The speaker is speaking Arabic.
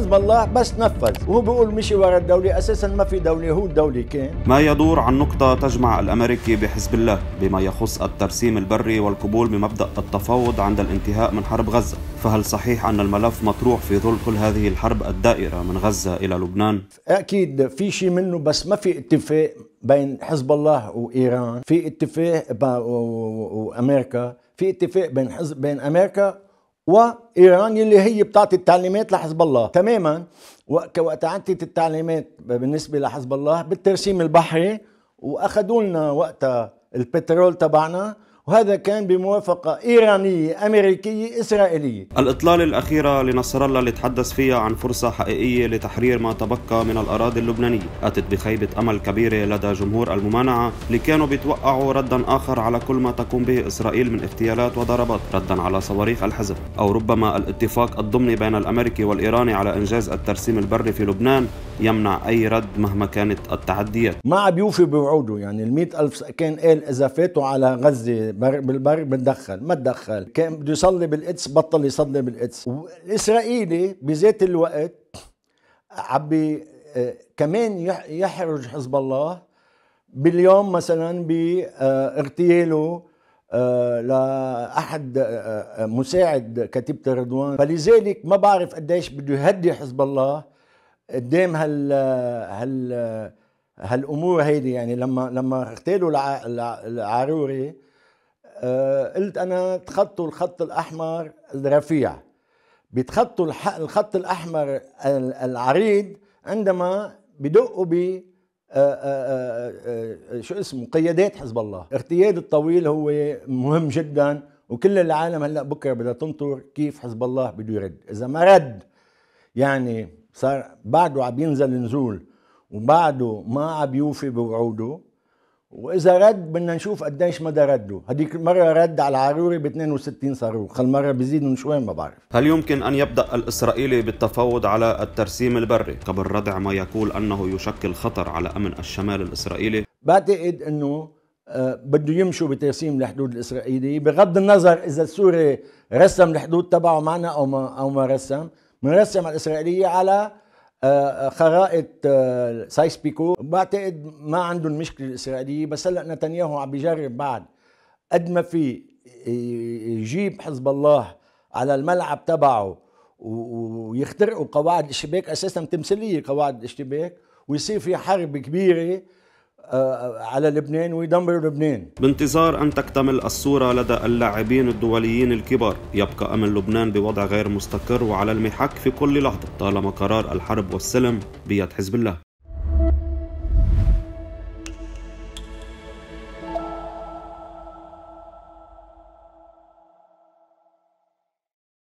حزب الله بس نفذ وهو بيقول مشي ورا الدولة أساسا ما في دولة هو الدولة كان ما يدور عن نقطة تجمع الأمريكي بحزب الله بما يخص الترسيم البري والقبول بمبدأ التفاوض عند الانتهاء من حرب غزة فهل صحيح أن الملف مطروح في ظل كل هذه الحرب الدائرة من غزة إلى لبنان؟ أكيد في شيء منه بس ما في اتفاق بين حزب الله وإيران في اتفاق وأمريكا في اتفاق بين حزب بين أمريكا وايران اللي هي بتعطي التعليمات لحزب الله تماما وقت عدت التعليمات بالنسبه لحزب الله بالترسيم البحري واخذوا لنا وقتها البترول تبعنا وهذا كان بموافقة إيرانية أمريكية إسرائيلية الإطلالة الأخيرة لنصر الله اللي تحدث فيها عن فرصة حقيقية لتحرير ما تبقى من الأراضي اللبنانية أتت بخيبة أمل كبيرة لدى جمهور الممانعة اللي كانوا بيتوقعوا ردا آخر على كل ما تقوم به إسرائيل من اغتيالات وضربات ردا على صواريخ الحزب أو ربما الاتفاق الضمني بين الأمريكي والإيراني على إنجاز الترسيم البري في لبنان يمنع أي رد مهما كانت التحديات ما عم يوفي بوعوده يعني المئة ألف كان قال إذا فاتوا على غزة بالبر بندخل ما تدخل كان بده يصلي بالقدس بطل يصلي بالقدس والاسرائيلي بذات الوقت عم آه، كمان يحرج حزب الله باليوم مثلا باغتياله آه، آه، لاحد مساعد كتيبه رضوان فلذلك ما بعرف قديش بده يهدي حزب الله قدام هال هال هالامور هيدي يعني لما لما اغتالوا العروري آه، قلت انا تخطوا الخط الاحمر الرفيع بيتخطوا الخط الاحمر العريض عندما بدقوا ب آه، آه، شو اسمه قيادات حزب الله ارتياد الطويل هو مهم جدا وكل العالم هلا بكره بدها تنطر كيف حزب الله بده يرد اذا ما رد يعني صار بعده عم ينزل نزول وبعده ما عم يوفي بوعوده واذا رد بدنا نشوف قديش مدى رده هديك المره رد على العروري ب 62 صاروخ هالمره بيزيد من شوي ما بعرف هل يمكن ان يبدا الاسرائيلي بالتفاوض على الترسيم البري قبل ردع ما يقول انه يشكل خطر على امن الشمال الاسرائيلي بعتقد انه آه، بده يمشوا بترسيم الحدود الاسرائيليه بغض النظر اذا السوري رسم الحدود تبعه معنا او ما او ما رسم بنرسم الاسرائيليه على آه، خرائط آه، سايس بيكو بعتقد ما عندهم مشكله الاسرائيليه بس هلا نتنياهو عم بيجرب بعد قد ما في آه، يجيب حزب الله على الملعب تبعه ويخترقوا قواعد الاشتباك اساسا تمثيليه قواعد الاشتباك ويصير في حرب كبيره آه، على لبنان ويدمر لبنان بانتظار أن تكتمل الصورة لدى اللاعبين الدوليين الكبار يبقى أمن لبنان بوضع غير مستقر وعلى المحك في كل لحظة طالما قرار الحرب والسلم بيد حزب الله